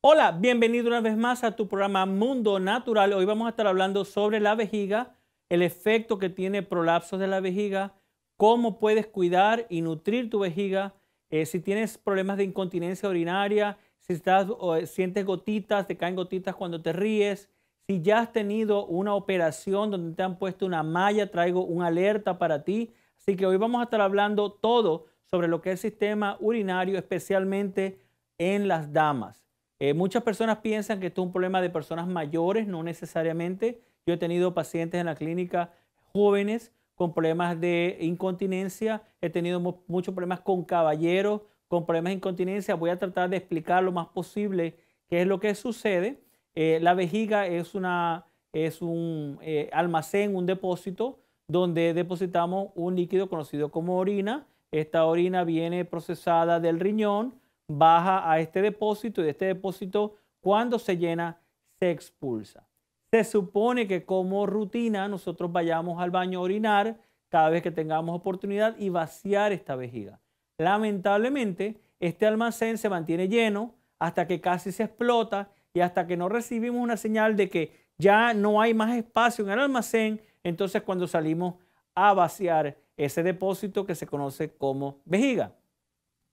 Hola, bienvenido una vez más a tu programa Mundo Natural. Hoy vamos a estar hablando sobre la vejiga, el efecto que tiene prolapsos de la vejiga, cómo puedes cuidar y nutrir tu vejiga, eh, si tienes problemas de incontinencia urinaria, si estás, o, eh, sientes gotitas, te caen gotitas cuando te ríes, si ya has tenido una operación donde te han puesto una malla, traigo una alerta para ti. Así que hoy vamos a estar hablando todo sobre lo que es el sistema urinario, especialmente en las damas. Eh, muchas personas piensan que esto es un problema de personas mayores, no necesariamente. Yo he tenido pacientes en la clínica jóvenes con problemas de incontinencia, he tenido muchos problemas con caballeros, con problemas de incontinencia. Voy a tratar de explicar lo más posible qué es lo que sucede. Eh, la vejiga es, un eh, almacén, un depósito, donde depositamos un líquido conocido como orina. Esta orina viene procesada del riñón, baja a este depósito y de este depósito cuando se llena se expulsa. Se supone que como rutina nosotros vayamos al baño a orinar cada vez que tengamos oportunidad y vaciar esta vejiga. Lamentablemente, este almacén se mantiene lleno hasta que casi se explota y hasta que no recibimos una señal de que ya no hay más espacio en el almacén, entonces cuando salimos a vaciar ese depósito que se conoce como vejiga.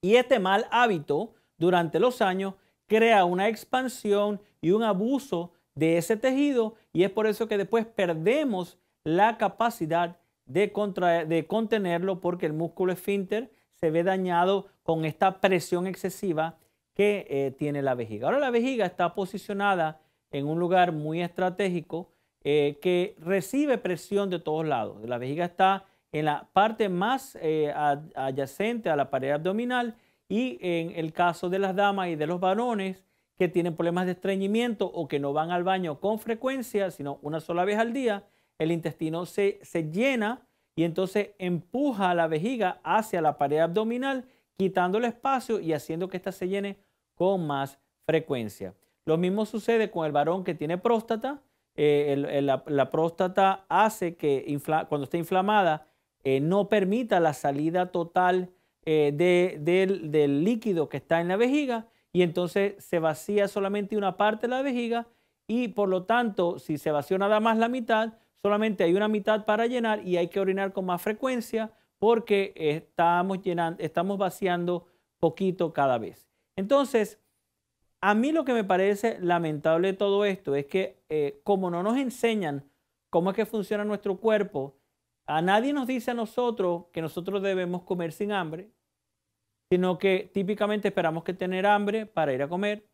Y este mal hábito durante los años crea una expansión y un abuso de ese tejido y es por eso que después perdemos la capacidad de, de contenerlo porque el músculo esfínter se ve dañado con esta presión excesiva que eh, tiene la vejiga. Ahora la vejiga está posicionada en un lugar muy estratégico eh, que recibe presión de todos lados. La vejiga está en la parte más eh, adyacente a la pared abdominal y en el caso de las damas y de los varones que tienen problemas de estreñimiento o que no van al baño con frecuencia, sino una sola vez al día, el intestino se, llena y entonces empuja la vejiga hacia la pared abdominal, quitando el espacio y haciendo que ésta se llene con más frecuencia. Lo mismo sucede con el varón que tiene próstata. Eh, la, próstata hace que cuando está inflamada eh, no permita la salida total eh, del, líquido que está en la vejiga y entonces se vacía solamente una parte de la vejiga y por lo tanto si se vació nada más la mitad, solamente hay una mitad para llenar y hay que orinar con más frecuencia porque estamos, llenando, estamos vaciando poquito cada vez. Entonces, a mí lo que me parece lamentable de todo esto es que eh, como no nos enseñan cómo es que funciona nuestro cuerpo, a nadie nos dice a nosotros que nosotros debemos comer sin hambre, sino que típicamente esperamos que tener hambre para ir a comer.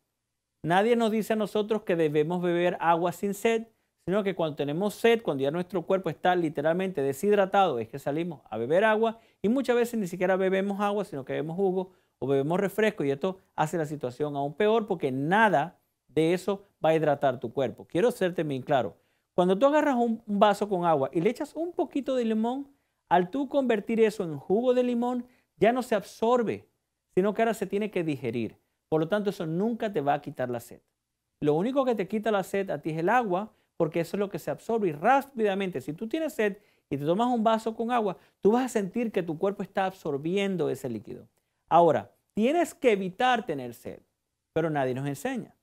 Nadie nos dice a nosotros que debemos beber agua sin sed, sino que cuando tenemos sed, cuando ya nuestro cuerpo está literalmente deshidratado, es que salimos a beber agua y muchas veces ni siquiera bebemos agua, sino que bebemos jugo o bebemos refresco y esto hace la situación aún peor porque nada de eso va a hidratar tu cuerpo. Quiero serte bien claro, cuando tú agarras un, vaso con agua y le echas un poquito de limón, al tú convertir eso en jugo de limón, ya no se absorbe, sino que ahora se tiene que digerir. Por lo tanto, eso nunca te va a quitar la sed. Lo único que te quita la sed a ti es el agua, porque eso es lo que se absorbe y rápidamente, si tú tienes sed y te tomas un vaso con agua, tú vas a sentir que tu cuerpo está absorbiendo ese líquido. Ahora, tienes que evitar tener sed, pero nadie nos enseña.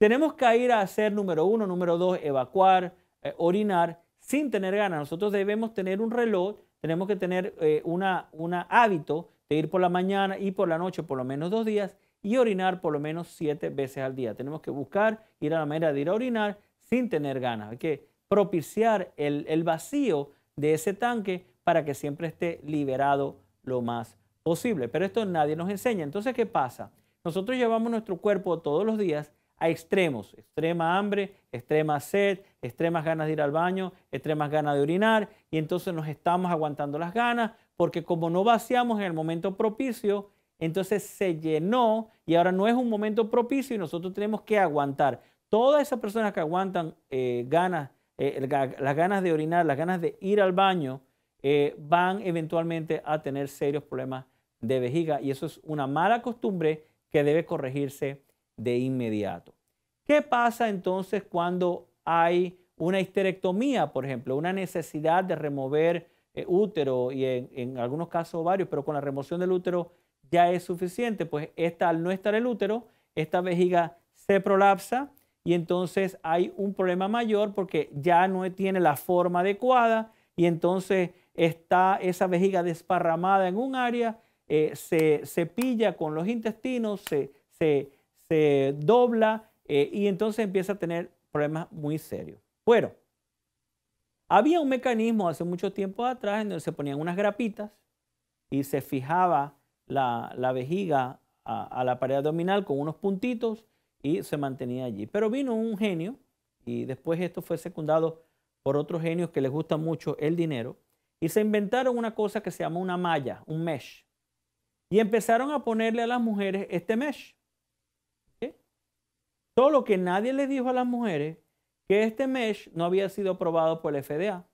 Tenemos que ir a hacer número uno, número dos, evacuar, eh, orinar, sin tener ganas. Nosotros debemos tener un reloj, tenemos que tener eh, un una hábito de ir por la mañana y por la noche por lo menos dos días y orinar por lo menos siete veces al día. Tenemos que buscar ir a la manera de ir a orinar sin tener ganas. Hay que propiciar el, el vacío de ese tanque para que siempre esté liberado lo más posible. Pero esto nadie nos enseña. Entonces, ¿qué pasa? Nosotros llevamos nuestro cuerpo todos los días a extremos, extrema hambre, extrema sed, extremas ganas de ir al baño, extremas ganas de orinar, y entonces nos estamos aguantando las ganas, porque como no vaciamos en el momento propicio, entonces se llenó y ahora no es un momento propicio y nosotros tenemos que aguantar. Todas esas personas que aguantan eh, ganas, eh, las ganas de orinar, las ganas de ir al baño, eh, van eventualmente a tener serios problemas de vejiga y eso es una mala costumbre que debe corregirse de inmediato. ¿Qué pasa entonces cuando hay una histerectomía, por ejemplo, una necesidad de remover eh, útero y en, algunos casos ovarios, pero con la remoción del útero ya es suficiente? Pues esta, al no estar el útero, esta vejiga se prolapsa y entonces hay un problema mayor porque ya no tiene la forma adecuada y entonces está esa vejiga desparramada en un área, eh, se, pilla con los intestinos, se se dobla eh, y entonces empieza a tener problemas muy serios. Bueno, había un mecanismo hace mucho tiempo atrás en donde se ponían unas grapitas y se fijaba la, vejiga a, a, la pared abdominal con unos puntitos y se mantenía allí. Pero vino un genio y después esto fue secundado por otros genios que les gusta mucho el dinero y se inventaron una cosa que se llama una malla, un mesh. Y empezaron a ponerle a las mujeres este mesh. Solo que nadie le dijo a las mujeres que este mesh no había sido aprobado por el FDA.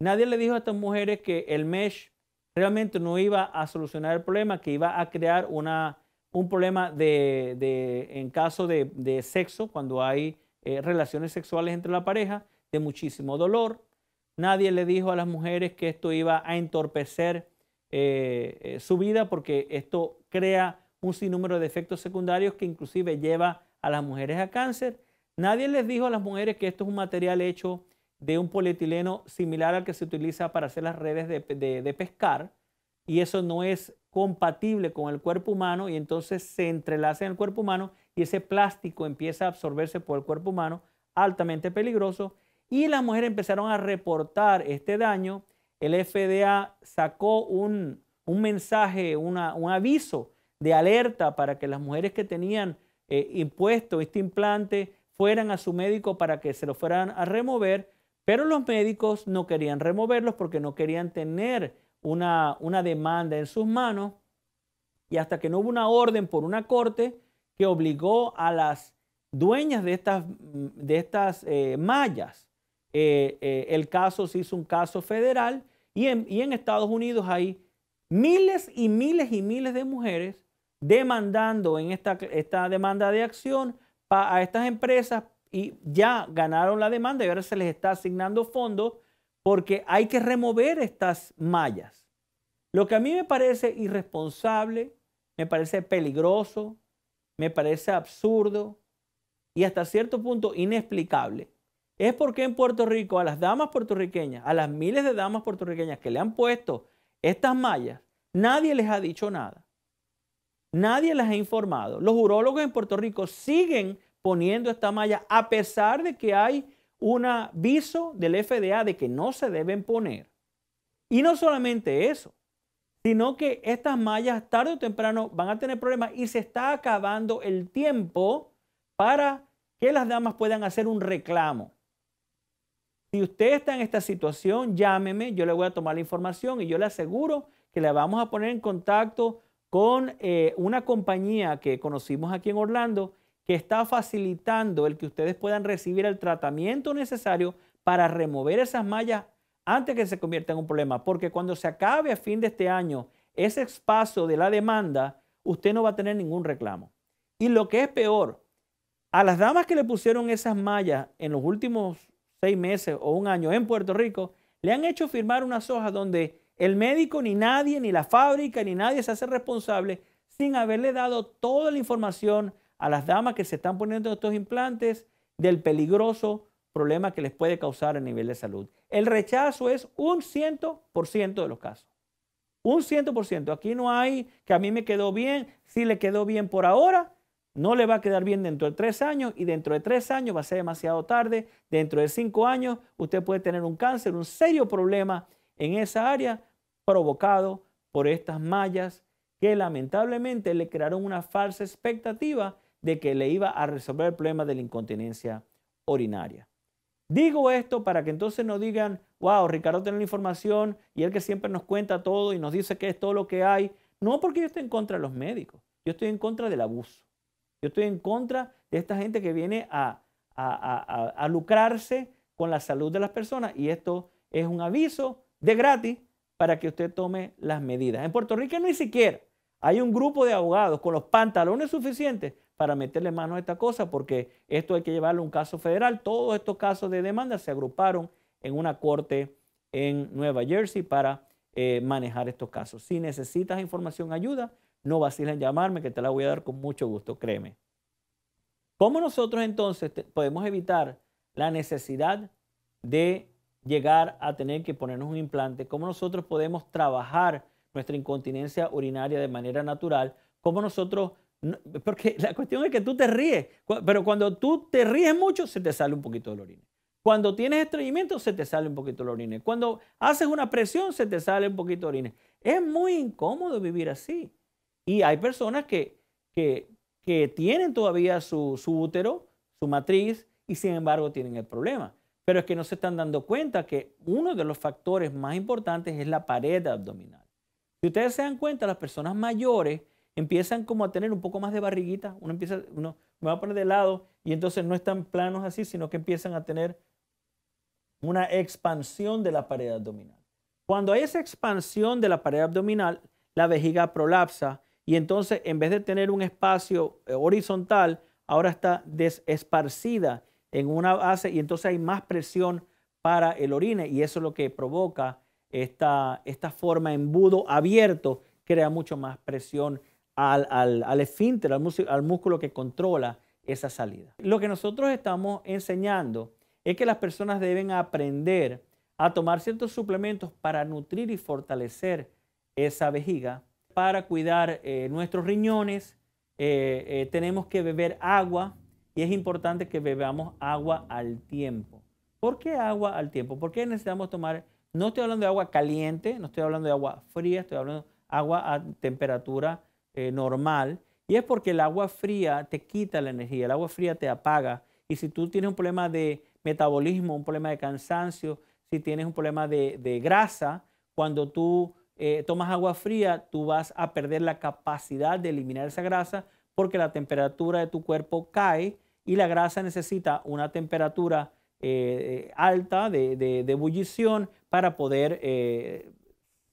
Nadie le dijo a estas mujeres que el mesh realmente no iba a solucionar el problema, que iba a crear una, un problema de, en caso de, sexo, cuando hay eh, relaciones sexuales entre la pareja, de muchísimo dolor. Nadie le dijo a las mujeres que esto iba a entorpecer eh, eh, su vida porque esto crea un sinnúmero de efectos secundarios que inclusive lleva a las mujeres a cáncer. Nadie les dijo a las mujeres que esto es un material hecho de un polietileno similar al que se utiliza para hacer las redes de, pescar y eso no es compatible con el cuerpo humano y entonces se entrelaza en el cuerpo humano y ese plástico empieza a absorberse por el cuerpo humano, altamente peligroso. Y las mujeres empezaron a reportar este daño. El FDA sacó un, mensaje, un aviso de alerta para que las mujeres que tenían eh, impuesto este implante fueran a su médico para que se lo fueran a remover, pero los médicos no querían removerlos porque no querían tener una, demanda en sus manos y hasta que no hubo una orden por una corte que obligó a las dueñas de estas, de estas eh, mallas. Eh, el caso se hizo un caso federal y y en Estados Unidos hay miles y miles y miles de mujeres demandando en esta, esta demanda de acción a estas empresas y ya ganaron la demanda y ahora se les está asignando fondos porque hay que remover estas mallas. Lo que a mí me parece irresponsable, me parece peligroso, me parece absurdo y hasta cierto punto inexplicable es porque en Puerto Rico a las damas puertorriqueñas, a las miles de damas puertorriqueñas que le han puesto estas mallas, nadie les ha dicho nada. Nadie les ha informado. Los urólogos en Puerto Rico siguen poniendo esta malla a pesar de que hay un aviso del FDA de que no se deben poner. Y no solamente eso, sino que estas mallas tarde o temprano van a tener problemas y se está acabando el tiempo para que las damas puedan hacer un reclamo. Si usted está en esta situación, llámeme, yo le voy a tomar la información y yo le aseguro que le vamos a poner en contacto con eh, una compañía que conocimos aquí en Orlando que está facilitando el que ustedes puedan recibir el tratamiento necesario para remover esas mallas antes que se convierta en un problema. Porque cuando se acabe a fin de este año ese espacio de la demanda, usted no va a tener ningún reclamo. Y lo que es peor, a las damas que le pusieron esas mallas en los últimos seis meses o un año en Puerto Rico, le han hecho firmar unas hojas donde el médico, ni nadie, ni la fábrica, ni nadie se hace responsable sin haberle dado toda la información a las damas que se están poniendo estos implantes del peligroso problema que les puede causar a nivel de salud. El rechazo es un 100% de los casos. Un 100%. Aquí no hay que a mí me quedó bien, si le quedó bien por ahora, no le va a quedar bien dentro de tres años y dentro de tres años va a ser demasiado tarde. Dentro de cinco años usted puede tener un cáncer, un serio problema en esa área provocado por estas mallas que lamentablemente le crearon una falsa expectativa de que le iba a resolver el problema de la incontinencia urinaria. Digo esto para que entonces no digan, wow, Ricardo tiene la información y él que siempre nos cuenta todo y nos dice que es todo lo que hay. No porque yo estoy en contra de los médicos, yo estoy en contra del abuso. Yo estoy en contra de esta gente que viene a, a, a lucrarse con la salud de las personas y esto es un aviso de gratis para que usted tome las medidas. En Puerto Rico ni siquiera hay un grupo de abogados con los pantalones suficientes para meterle mano a esta cosa, porque esto hay que llevarlo a un caso federal. Todos estos casos de demanda se agruparon en una corte en Nueva Jersey para eh, manejar estos casos. Si necesitas información, ayuda, no vaciles en llamarme, que te la voy a dar con mucho gusto, créeme. ¿Cómo nosotros entonces podemos evitar la necesidad de llegar a tener que ponernos un implante, cómo nosotros podemos trabajar nuestra incontinencia urinaria de manera natural, cómo nosotros, porque la cuestión es que tú te ríes, pero cuando tú te ríes mucho se te sale un poquito de la orina. Cuando tienes estreñimiento se te sale un poquito de la orina. Cuando haces una presión se te sale un poquito de orina. Es muy incómodo vivir así. Y hay personas que, que, que tienen todavía su, su útero, su matriz, y sin embargo tienen el problema pero es que no se están dando cuenta que uno de los factores más importantes es la pared abdominal. Si ustedes se dan cuenta, las personas mayores empiezan como a tener un poco más de barriguita, uno empieza, uno me va a poner de lado y entonces no están planos así, sino que empiezan a tener una expansión de la pared abdominal. Cuando hay esa expansión de la pared abdominal, la vejiga prolapsa y entonces en vez de tener un espacio eh, horizontal, ahora está desesparcida en una base y entonces hay más presión para el orine y eso es lo que provoca esta, esta forma embudo abierto, crea mucho más presión al, al, al esfínter, al músculo, que controla esa salida. Lo que nosotros estamos enseñando es que las personas deben aprender a tomar ciertos suplementos para nutrir y fortalecer esa vejiga, para cuidar eh, nuestros riñones, eh, eh, tenemos que beber agua, y es importante que bebamos agua al tiempo. ¿Por qué agua al tiempo? Porque necesitamos tomar? No estoy hablando de agua caliente, no estoy hablando de agua fría, estoy hablando de agua a temperatura eh, normal. Y es porque el agua fría te quita la energía, el agua fría te apaga. Y si tú tienes un problema de metabolismo, un problema de cansancio, si tienes un problema de, grasa, cuando tú eh, tomas agua fría, tú vas a perder la capacidad de eliminar esa grasa porque la temperatura de tu cuerpo cae y la grasa necesita una temperatura eh, eh, alta de, de, ebullición para poder eh,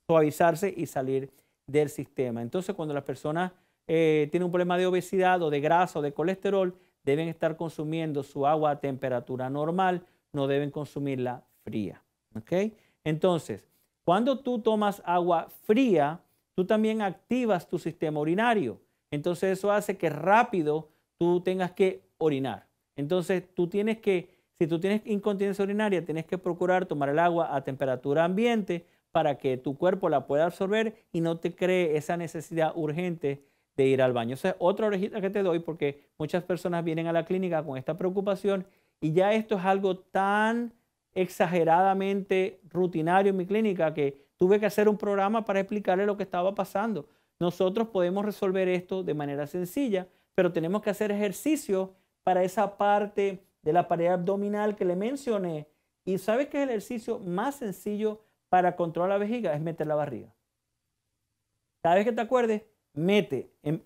suavizarse y salir del sistema. Entonces, cuando las personas tienen un problema de obesidad o de grasa o de colesterol, deben estar consumiendo su agua a temperatura normal, no deben consumirla fría. ¿okay? Entonces, cuando tú tomas agua fría, tú también activas tu sistema urinario. Entonces eso hace que rápido tú tengas que orinar. Entonces tú tienes que, si tú tienes incontinencia urinaria, tienes que procurar tomar el agua a temperatura ambiente para que tu cuerpo la pueda absorber y no te cree esa necesidad urgente de ir al baño. O sea, otra orejita que te doy porque muchas personas vienen a la clínica con esta preocupación y ya esto es algo tan exageradamente rutinario en mi clínica que tuve que hacer un programa para explicarle lo que estaba pasando. Nosotros podemos resolver esto de manera sencilla, pero tenemos que hacer ejercicio para esa parte de la pared abdominal que le mencioné. ¿Y sabes que es el ejercicio más sencillo para controlar la vejiga? Es meter la barriga. Cada vez que te acuerdes, mete, em,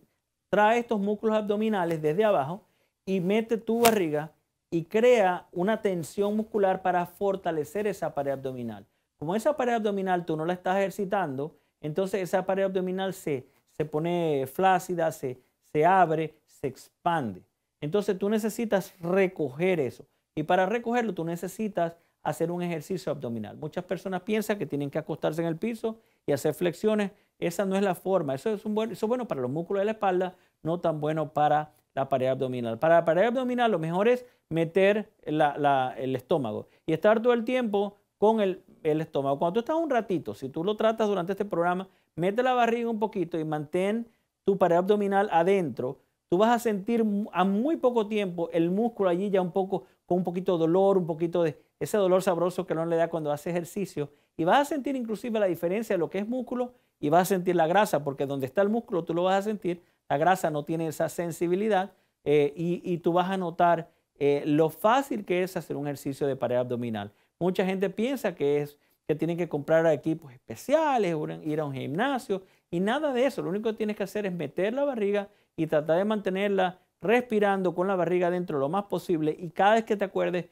trae estos músculos abdominales desde abajo y mete tu barriga y crea una tensión muscular para fortalecer esa pared abdominal. Como esa pared abdominal tú no la estás ejercitando, entonces esa pared abdominal se, se pone flácida, se, se abre, se expande. Entonces tú necesitas recoger eso. Y para recogerlo tú necesitas hacer un ejercicio abdominal. Muchas personas piensan que tienen que acostarse en el piso y hacer flexiones. Esa no es la forma. Eso es, un bueno para los músculos de la espalda, no tan bueno para la pared abdominal. Para la pared abdominal lo mejor es meter el estómago y estar todo el tiempo con el, el, estómago. Cuando tú estás un ratito, si tú lo tratas durante este programa, mete la barriga un poquito y mantén tu pared abdominal adentro tú vas a sentir a muy poco tiempo el músculo allí ya un poco, con un poquito de dolor, un poquito de ese dolor sabroso que no le da cuando hace ejercicio. Y vas a sentir inclusive la diferencia de lo que es músculo y vas a sentir la grasa, porque donde está el músculo tú lo vas a sentir, la grasa no tiene esa sensibilidad eh, y, tú vas a notar eh, lo fácil que es hacer un ejercicio de pared abdominal. Mucha gente piensa que es que tienen que comprar equipos especiales, ir a un gimnasio y nada de eso. Lo único que tienes que hacer es meter la barriga y trata de mantenerla respirando con la barriga dentro lo más posible y cada vez que te acuerdes,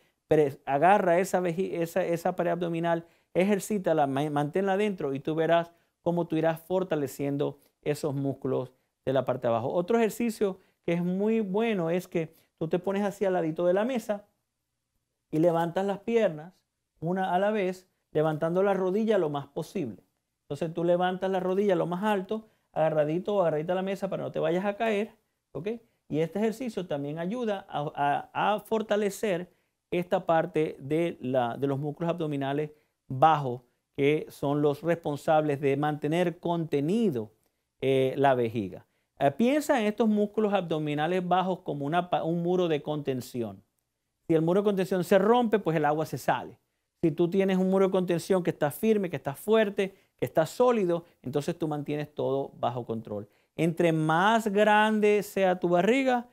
agarra esa, esa pared abdominal, ejercítala, manténla dentro y tú verás cómo tú irás fortaleciendo esos músculos de la parte de abajo. Otro ejercicio que es muy bueno es que tú te pones hacia al ladito de la mesa y levantas las piernas una a la vez, levantando la rodilla lo más posible. Entonces tú levantas la rodilla lo más alto, agarradito o agarradita a la mesa para no te vayas a caer, ¿ok? Y este ejercicio también ayuda a, fortalecer esta parte de, los músculos abdominales bajos que son los responsables de mantener contenido eh, la vejiga. Eh, piensa en estos músculos abdominales bajos como un muro de contención. Si el muro de contención se rompe, pues el agua se sale. Si tú tienes un muro de contención que está firme, que está fuerte, que está sólido, entonces tú mantienes todo bajo control. Entre más grande sea tu barriga,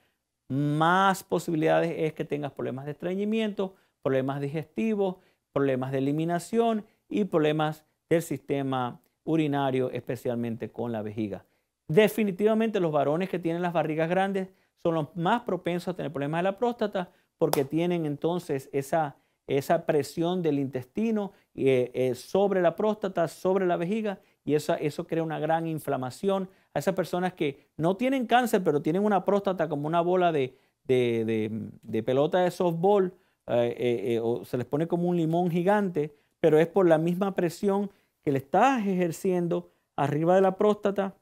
más posibilidades es que tengas problemas de estreñimiento, problemas digestivos, problemas de eliminación y problemas del sistema urinario, especialmente con la vejiga. Definitivamente los varones que tienen las barrigas grandes son los más propensos a tener problemas de la próstata porque tienen entonces esa esa presión del intestino eh, eh, sobre la próstata, sobre la vejiga, y eso, eso crea una gran inflamación. A esas personas que no tienen cáncer, pero tienen una próstata como una bola de, pelota de softball, eh, o se les pone como un limón gigante, pero es por la misma presión que le estás ejerciendo arriba de la próstata.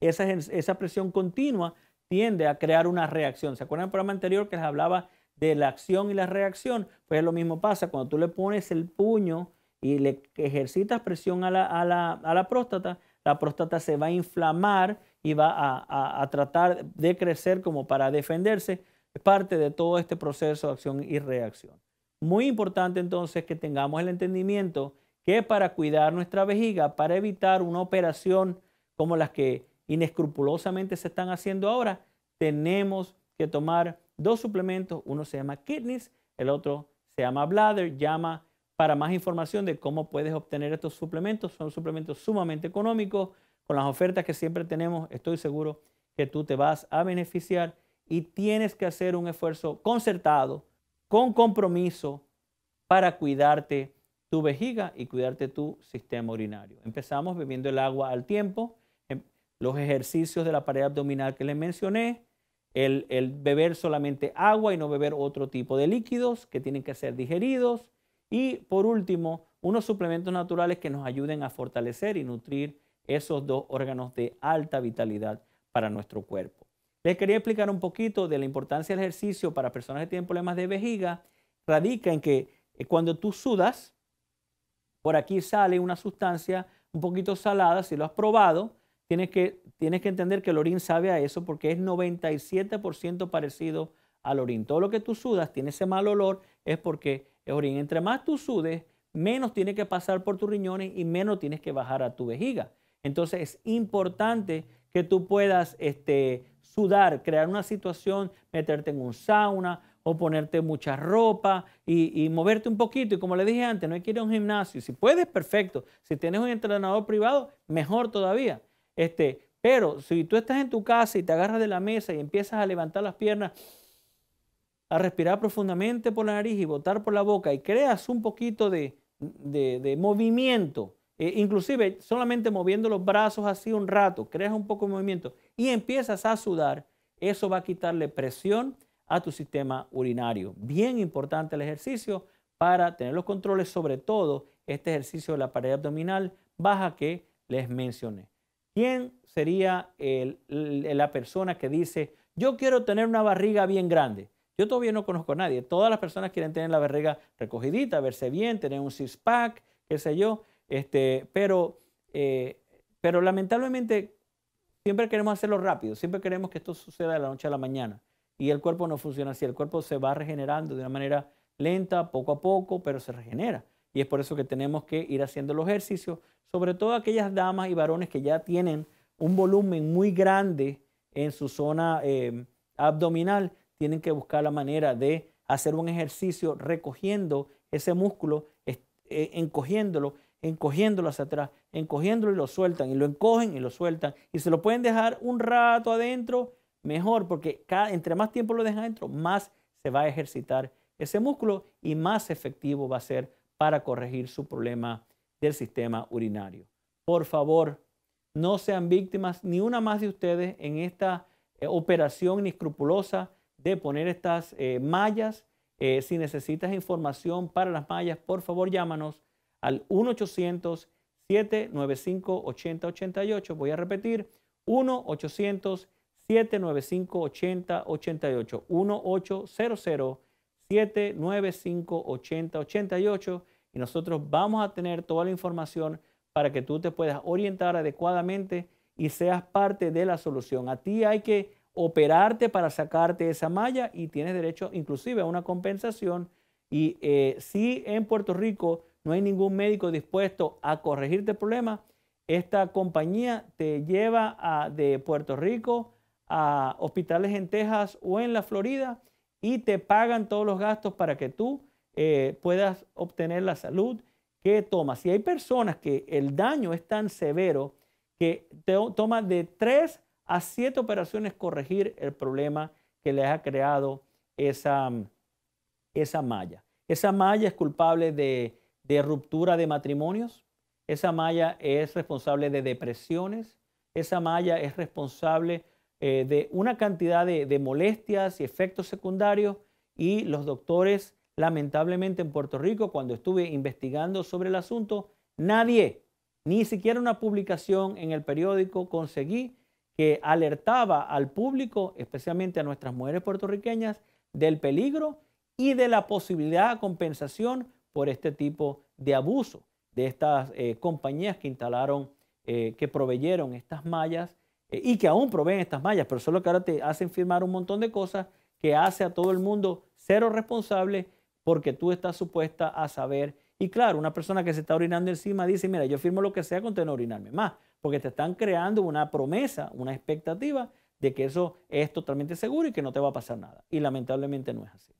Esa, esa presión continua tiende a crear una reacción. ¿Se acuerdan del programa anterior que les hablaba de la acción y la reacción, pues lo mismo pasa cuando tú le pones el puño y le ejercitas presión a la, próstata, la próstata se va a inflamar y va a, tratar de crecer como para defenderse. Es parte de todo este proceso de acción y reacción. Muy importante entonces que tengamos el entendimiento que para cuidar nuestra vejiga, para evitar una operación como las que inescrupulosamente se están haciendo ahora, tenemos que tomar dos suplementos, uno se llama Kidneys, el otro se llama Bladder, llama para más información de cómo puedes obtener estos suplementos. Son suplementos sumamente económicos, con las ofertas que siempre tenemos, estoy seguro que tú te vas a beneficiar y tienes que hacer un esfuerzo concertado, con compromiso, para cuidarte tu vejiga y cuidarte tu sistema urinario. Empezamos bebiendo el agua al tiempo, em, los ejercicios de la pared abdominal que les mencioné, el, beber solamente agua y no beber otro tipo de líquidos que tienen que ser digeridos. Y por último, unos suplementos naturales que nos ayuden a fortalecer y nutrir esos dos órganos de alta vitalidad para nuestro cuerpo. Les quería explicar un poquito de la importancia del ejercicio para personas que tienen problemas de vejiga. Radica en que eh, cuando tú sudas, por aquí sale una sustancia un poquito salada, si lo has probado, tienes que, tienes que entender que el orín sabe a eso porque es 97% parecido al orín. Todo lo que tú sudas tiene ese mal olor, es porque es orín. Entre más tú sudes, menos tiene que pasar por tus riñones y menos tienes que bajar a tu vejiga. Entonces es importante que tú puedas este, sudar, crear una situación, meterte en un sauna o ponerte mucha ropa y, y, moverte un poquito. Y como le dije antes, no hay que ir a un gimnasio. Si puedes, perfecto. Si tienes un entrenador privado, mejor todavía. Este, pero si tú estás en tu casa y te agarras de la mesa y empiezas a levantar las piernas, a respirar profundamente por la nariz y botar por la boca y creas un poquito de, de, movimiento, eh, inclusive solamente moviendo los brazos así un rato, creas un poco de movimiento y empiezas a sudar, eso va a quitarle presión a tu sistema urinario. Bien importante el ejercicio para tener los controles, sobre todo este ejercicio de la pared abdominal baja que les mencioné. ¿Quién sería la persona que dice, yo quiero tener una barriga bien grande? Yo todavía no conozco a nadie. Todas las personas quieren tener la barriga recogidita, verse bien, tener un six-pack, qué sé yo. Este, pero, eh, pero lamentablemente siempre queremos hacerlo rápido, siempre queremos que esto suceda de la noche a la mañana. Y el cuerpo no funciona así. El cuerpo se va regenerando de una manera lenta, poco a poco, pero se regenera. Y es por eso que tenemos que ir haciendo los ejercicios, sobre todo aquellas damas y varones que ya tienen un volumen muy grande en su zona em, abdominal, tienen que buscar la manera de hacer un ejercicio recogiendo ese músculo, e, encogiéndolo, encogiéndolo hacia atrás, encogiéndolo y lo sueltan, y lo encogen y lo sueltan. Y se lo pueden dejar un rato adentro, mejor, porque cada, entre más tiempo lo dejan adentro, más se va a ejercitar ese músculo y más efectivo va a ser para corregir su problema del sistema urinario. Por favor, no sean víctimas ni una más de ustedes en esta eh, operación inescrupulosa de poner estas eh, mallas. Eh, si necesitas información para las mallas, por favor llámanos al 1-800-795-8088. Voy a repetir, 1-800-795-8088. 1-800-795-8088 y nosotros vamos a tener toda la información para que tú te puedas orientar adecuadamente y seas parte de la solución. A ti hay que operarte para sacarte esa malla y tienes derecho inclusive a una compensación. Y eh, si en Puerto Rico no hay ningún médico dispuesto a corregirte el problema, esta compañía te lleva de Puerto Rico a hospitales en Texas o en la Florida y te pagan todos los gastos para que tú eh, puedas obtener la salud que tomas. Si hay personas que el daño es tan severo que toma de tres a siete operaciones corregir el problema que les ha creado esa, mm, esa malla. Esa malla es culpable de, ruptura de matrimonios, esa malla es responsable de depresiones, esa malla es responsable eh, de una cantidad de, molestias y efectos secundarios y los doctores Lamentablemente en Puerto Rico, cuando estuve investigando sobre el asunto, nadie, ni siquiera una publicación en el periódico conseguí que alertaba al público, especialmente a nuestras mujeres puertorriqueñas, del peligro y de la posibilidad de compensación por este tipo de abuso de estas eh, compañías que instalaron, eh, que proveyeron estas mallas eh, y que aún proveen estas mallas, pero solo que ahora te hacen firmar un montón de cosas que hace a todo el mundo cero responsable porque tú estás supuesta a saber. Y claro, una persona que se está orinando encima dice, mira, yo firmo lo que sea con tener orinarme más, porque te están creando una promesa, una expectativa de que eso es totalmente seguro y que no te va a pasar nada. Y lamentablemente no es así.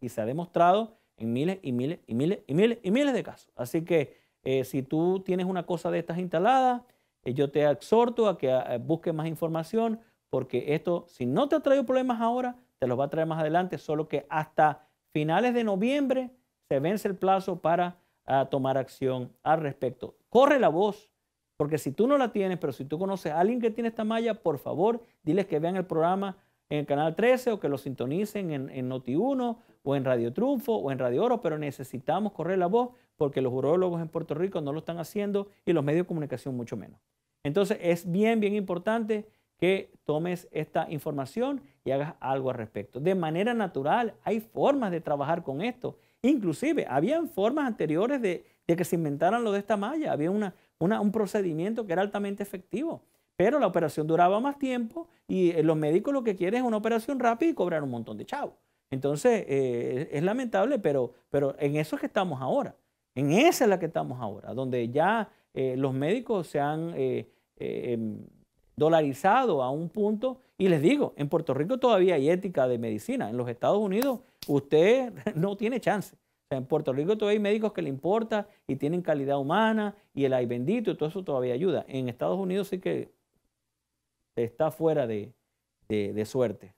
Y se ha demostrado en miles y miles y miles y miles y miles de casos. Así que eh, si tú tienes una cosa de estas instalada, eh, yo te exhorto a que eh, busques más información, porque esto, si no te ha traído problemas ahora, te los va a traer más adelante, solo que hasta finales de noviembre se vence el plazo para ah, tomar acción al respecto. Corre la voz, porque si tú no la tienes, pero si tú conoces a alguien que tiene esta malla, por favor, diles que vean el programa en el canal 13 o que lo sintonicen en, Noti1 o en Radio Triunfo o en Radio Oro, pero necesitamos correr la voz porque los urologos en Puerto Rico no lo están haciendo y los medios de comunicación mucho menos. Entonces es bien, bien importante que tomes esta información y hagas algo al respecto. De manera natural, hay formas de trabajar con esto. Inclusive, habían formas anteriores de, que se inventaran lo de esta malla. Había un procedimiento que era altamente efectivo, pero la operación duraba más tiempo y eh, los médicos lo que quieren es una operación rápida y cobrar un montón de chavo. Entonces, eh, es lamentable, pero, pero en eso es que estamos ahora. En esa es la que estamos ahora, donde ya eh, los médicos se han... Em, dolarizado a un punto. Y les digo, en Puerto Rico todavía hay ética de medicina. En los Estados Unidos usted no tiene chance. en Puerto Rico todavía hay médicos que le importa y tienen calidad humana y el ay bendito y todo eso todavía ayuda. En Estados Unidos sí que está fuera de, de suerte.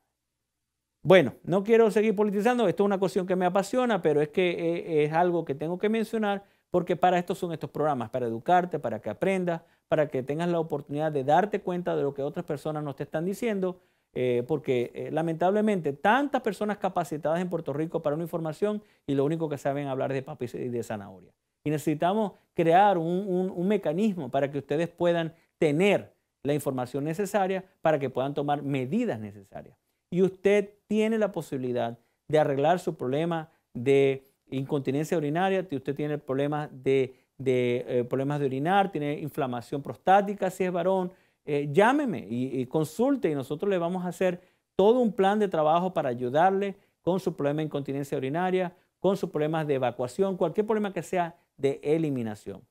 Bueno, no quiero seguir politizando, esto es una cuestión que me apasiona, pero es que eh, es algo que tengo que mencionar porque para esto son estos programas, para educarte, para que aprendas, para que tengas la oportunidad de darte cuenta de lo que otras personas no te están diciendo, eh, porque eh, lamentablemente tantas personas capacitadas en Puerto Rico para una información y lo único que saben hablar de papi y de zanahoria. Y necesitamos crear un mecanismo para que ustedes puedan tener la información necesaria para que puedan tomar medidas necesarias. Y usted tiene la posibilidad de arreglar su problema de incontinencia urinaria, si usted tiene problemas de, de eh, problemas de orinar, tiene inflamación prostática si es varón, eh, llámeme y, consulte y nosotros le vamos a hacer todo un plan de trabajo para ayudarle con su problema de incontinencia urinaria, con sus problemas de evacuación, cualquier problema que sea de eliminación.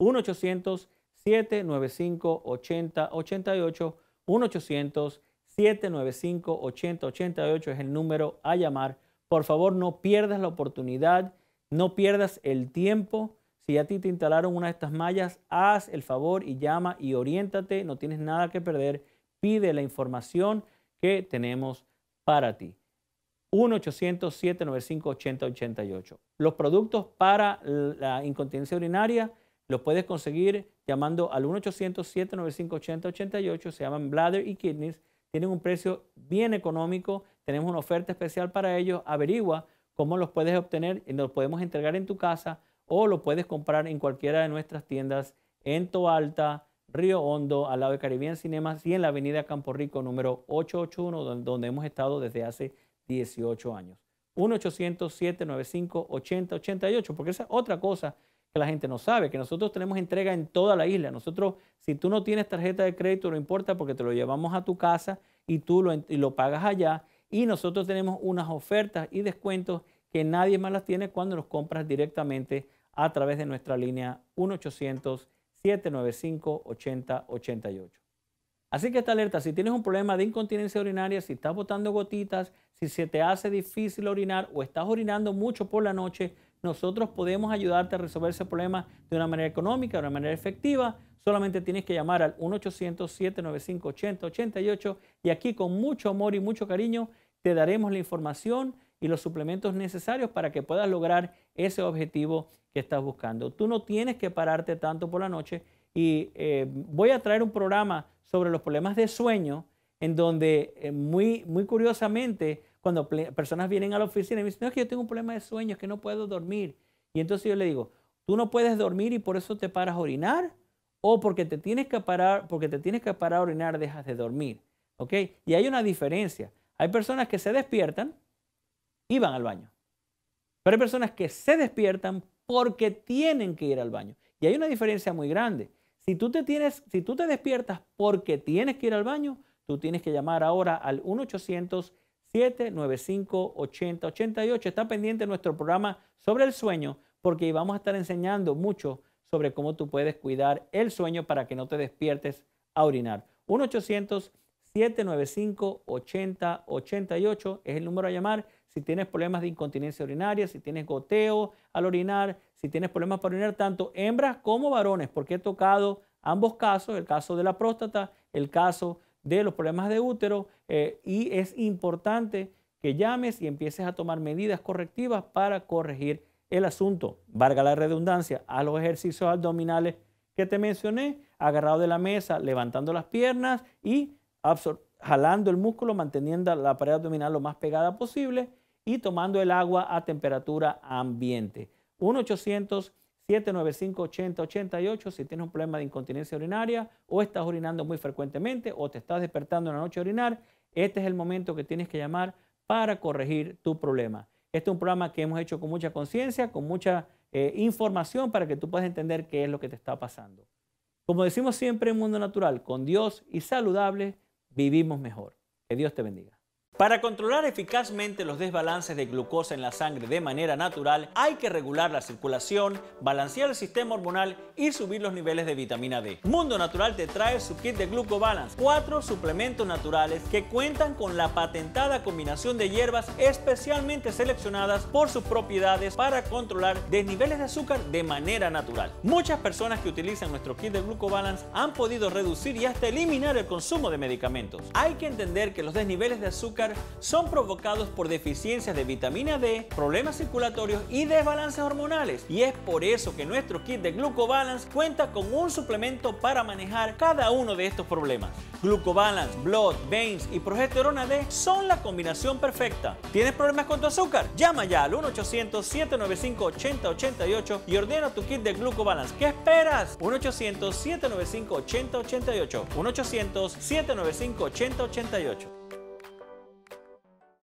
1-800-795-8088, 1-800-795-8088 es el número a llamar por favor, no pierdas la oportunidad, no pierdas el tiempo. Si a ti te instalaron una de estas mallas, haz el favor y llama y oriéntate. No tienes nada que perder. Pide la información que tenemos para ti. 1-800-795-8088. Los productos para la incontinencia urinaria los puedes conseguir llamando al 1-800-795-8088. Se llaman Bladder y Kidneys. Tienen un precio bien económico tenemos una oferta especial para ellos. Averigua cómo los puedes obtener y los podemos entregar en tu casa o lo puedes comprar en cualquiera de nuestras tiendas en Toalta, Río Hondo, al lado de Caribbean Cinemas y en la avenida Campo Rico número 881, donde hemos estado desde hace 18 años. 1-800-795-8088, porque esa es otra cosa que la gente no sabe, que nosotros tenemos entrega en toda la isla. Nosotros, si tú no tienes tarjeta de crédito, no importa porque te lo llevamos a tu casa y tú lo, lo pagas allá y nosotros tenemos unas ofertas y descuentos que nadie más las tiene cuando los compras directamente a través de nuestra línea 1-800-795-8088. Así que esta alerta, si tienes un problema de incontinencia urinaria, si estás botando gotitas, si se te hace difícil orinar o estás orinando mucho por la noche, nosotros podemos ayudarte a resolver ese problema de una manera económica, de una manera efectiva. Solamente tienes que llamar al 1-800-795-8088 y aquí con mucho amor y mucho cariño te daremos la información y los suplementos necesarios para que puedas lograr ese objetivo que estás buscando. Tú no tienes que pararte tanto por la noche y eh, voy a traer un programa sobre los problemas de sueño en donde eh, muy, muy curiosamente cuando personas vienen a la oficina y me dicen, no, es que yo tengo un problema de sueños, que no puedo dormir. Y entonces yo le digo, tú no puedes dormir y por eso te paras a orinar, o porque te tienes que parar, porque te tienes que parar a orinar, dejas de dormir. ¿Ok? Y hay una diferencia. Hay personas que se despiertan y van al baño. Pero hay personas que se despiertan porque tienen que ir al baño. Y hay una diferencia muy grande. Si tú te, tienes, si tú te despiertas porque tienes que ir al baño, tú tienes que llamar ahora al 1 800 795 80 88 Está pendiente nuestro programa sobre el sueño porque vamos a estar enseñando mucho sobre cómo tú puedes cuidar el sueño para que no te despiertes a orinar. 1-800-795-8088 es el número a llamar si tienes problemas de incontinencia urinaria, si tienes goteo al orinar, si tienes problemas para orinar, tanto hembras como varones, porque he tocado ambos casos, el caso de la próstata, el caso de los problemas de útero eh, y es importante que llames y empieces a tomar medidas correctivas para corregir el asunto. Varga la redundancia, a los ejercicios abdominales que te mencioné, agarrado de la mesa, levantando las piernas y jalando el músculo, manteniendo la pared abdominal lo más pegada posible y tomando el agua a temperatura ambiente. 1 795-8088 si tienes un problema de incontinencia urinaria o estás orinando muy frecuentemente o te estás despertando en la noche a orinar, este es el momento que tienes que llamar para corregir tu problema. Este es un programa que hemos hecho con mucha conciencia, con mucha eh, información para que tú puedas entender qué es lo que te está pasando. Como decimos siempre en Mundo Natural, con Dios y saludable vivimos mejor. Que Dios te bendiga. Para controlar eficazmente los desbalances de glucosa en la sangre de manera natural, hay que regular la circulación, balancear el sistema hormonal y subir los niveles de vitamina D. Mundo Natural te trae su kit de GlucoBalance, cuatro suplementos naturales que cuentan con la patentada combinación de hierbas especialmente seleccionadas por sus propiedades para controlar desniveles de azúcar de manera natural. Muchas personas que utilizan nuestro kit de GlucoBalance han podido reducir y hasta eliminar el consumo de medicamentos. Hay que entender que los desniveles de azúcar son provocados por deficiencias de vitamina D, problemas circulatorios y desbalances hormonales. Y es por eso que nuestro kit de Glucobalance cuenta con un suplemento para manejar cada uno de estos problemas. Glucobalance, Blood, Veins y Progesterona D son la combinación perfecta. ¿Tienes problemas con tu azúcar? Llama ya al 1-800-795-8088 y ordena tu kit de Glucobalance. ¿Qué esperas? 1-800-795-8088. 1-800-795-8088.